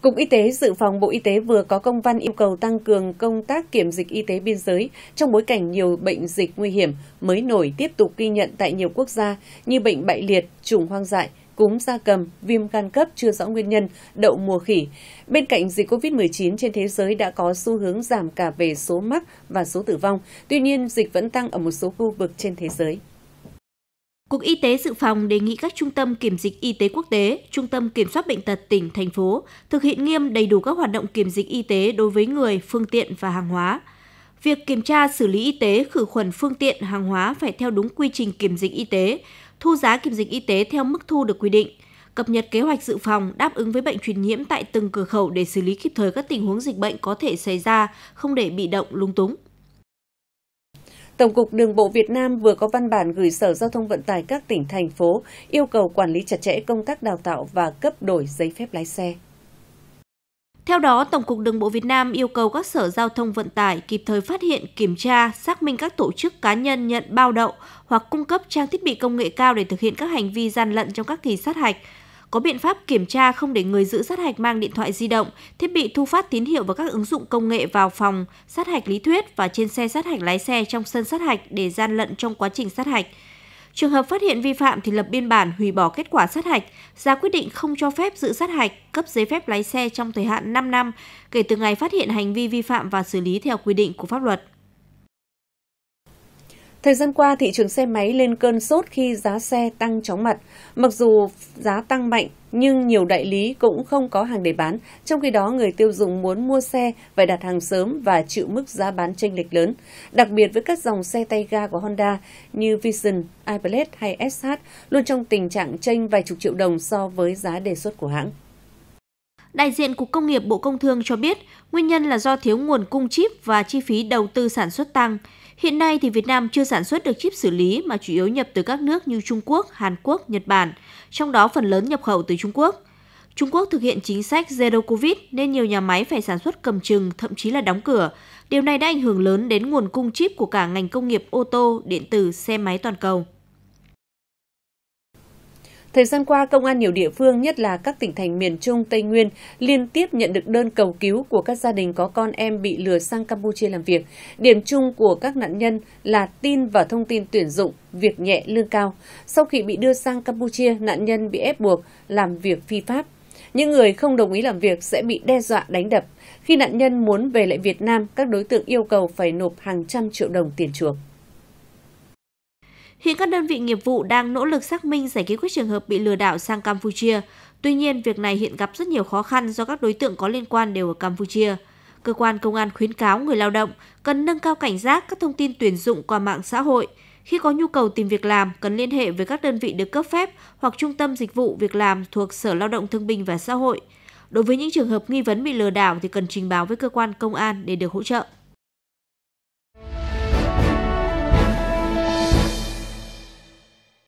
Cục Y tế Dự phòng Bộ Y tế vừa có công văn yêu cầu tăng cường công tác kiểm dịch y tế biên giới trong bối cảnh nhiều bệnh dịch nguy hiểm mới nổi tiếp tục ghi nhận tại nhiều quốc gia như bệnh bại liệt, trùng hoang dại, cúm da cầm, viêm gan cấp chưa rõ nguyên nhân, đậu mùa khỉ. Bên cạnh dịch COVID-19 trên thế giới đã có xu hướng giảm cả về số mắc và số tử vong, tuy nhiên dịch vẫn tăng ở một số khu vực trên thế giới. Cục Y tế Dự phòng đề nghị các trung tâm kiểm dịch y tế quốc tế, trung tâm kiểm soát bệnh tật tỉnh, thành phố thực hiện nghiêm đầy đủ các hoạt động kiểm dịch y tế đối với người, phương tiện và hàng hóa. Việc kiểm tra xử lý y tế khử khuẩn phương tiện, hàng hóa phải theo đúng quy trình kiểm dịch y tế, thu giá kiểm dịch y tế theo mức thu được quy định, cập nhật kế hoạch dự phòng đáp ứng với bệnh truyền nhiễm tại từng cửa khẩu để xử lý kịp thời các tình huống dịch bệnh có thể xảy ra, không để bị động lung túng. Tổng cục Đường bộ Việt Nam vừa có văn bản gửi Sở Giao thông Vận tải các tỉnh, thành phố yêu cầu quản lý chặt chẽ công tác đào tạo và cấp đổi giấy phép lái xe. Theo đó, Tổng cục Đường bộ Việt Nam yêu cầu các sở giao thông vận tải kịp thời phát hiện, kiểm tra, xác minh các tổ chức cá nhân nhận bao đậu hoặc cung cấp trang thiết bị công nghệ cao để thực hiện các hành vi gian lận trong các kỳ sát hạch, có biện pháp kiểm tra không để người giữ sát hạch mang điện thoại di động, thiết bị thu phát tín hiệu và các ứng dụng công nghệ vào phòng sát hạch lý thuyết và trên xe sát hạch lái xe trong sân sát hạch để gian lận trong quá trình sát hạch. Trường hợp phát hiện vi phạm thì lập biên bản hủy bỏ kết quả sát hạch, ra quyết định không cho phép giữ sát hạch, cấp giấy phép lái xe trong thời hạn 5 năm kể từ ngày phát hiện hành vi vi phạm và xử lý theo quy định của pháp luật. Thời gian qua, thị trường xe máy lên cơn sốt khi giá xe tăng chóng mặt. Mặc dù giá tăng mạnh, nhưng nhiều đại lý cũng không có hàng để bán. Trong khi đó, người tiêu dùng muốn mua xe phải đặt hàng sớm và chịu mức giá bán chênh lệch lớn. Đặc biệt với các dòng xe tay ga của Honda như Vision, iPlate hay SH luôn trong tình trạng chênh vài chục triệu đồng so với giá đề xuất của hãng. Đại diện Cục Công nghiệp Bộ Công Thương cho biết, nguyên nhân là do thiếu nguồn cung chip và chi phí đầu tư sản xuất tăng. Hiện nay thì Việt Nam chưa sản xuất được chip xử lý mà chủ yếu nhập từ các nước như Trung Quốc, Hàn Quốc, Nhật Bản, trong đó phần lớn nhập khẩu từ Trung Quốc. Trung Quốc thực hiện chính sách Zero Covid nên nhiều nhà máy phải sản xuất cầm chừng, thậm chí là đóng cửa. Điều này đã ảnh hưởng lớn đến nguồn cung chip của cả ngành công nghiệp ô tô, điện tử, xe máy toàn cầu. Thời gian qua, công an nhiều địa phương, nhất là các tỉnh thành miền Trung, Tây Nguyên, liên tiếp nhận được đơn cầu cứu của các gia đình có con em bị lừa sang Campuchia làm việc. Điểm chung của các nạn nhân là tin và thông tin tuyển dụng, việc nhẹ lương cao. Sau khi bị đưa sang Campuchia, nạn nhân bị ép buộc làm việc phi pháp. Những người không đồng ý làm việc sẽ bị đe dọa đánh đập. Khi nạn nhân muốn về lại Việt Nam, các đối tượng yêu cầu phải nộp hàng trăm triệu đồng tiền chuộc. Hiện các đơn vị nghiệp vụ đang nỗ lực xác minh giải quyết các trường hợp bị lừa đảo sang Campuchia. Tuy nhiên, việc này hiện gặp rất nhiều khó khăn do các đối tượng có liên quan đều ở Campuchia. Cơ quan công an khuyến cáo người lao động cần nâng cao cảnh giác các thông tin tuyển dụng qua mạng xã hội. Khi có nhu cầu tìm việc làm, cần liên hệ với các đơn vị được cấp phép hoặc trung tâm dịch vụ việc làm thuộc Sở Lao động Thương binh và Xã hội. Đối với những trường hợp nghi vấn bị lừa đảo thì cần trình báo với cơ quan công an để được hỗ trợ.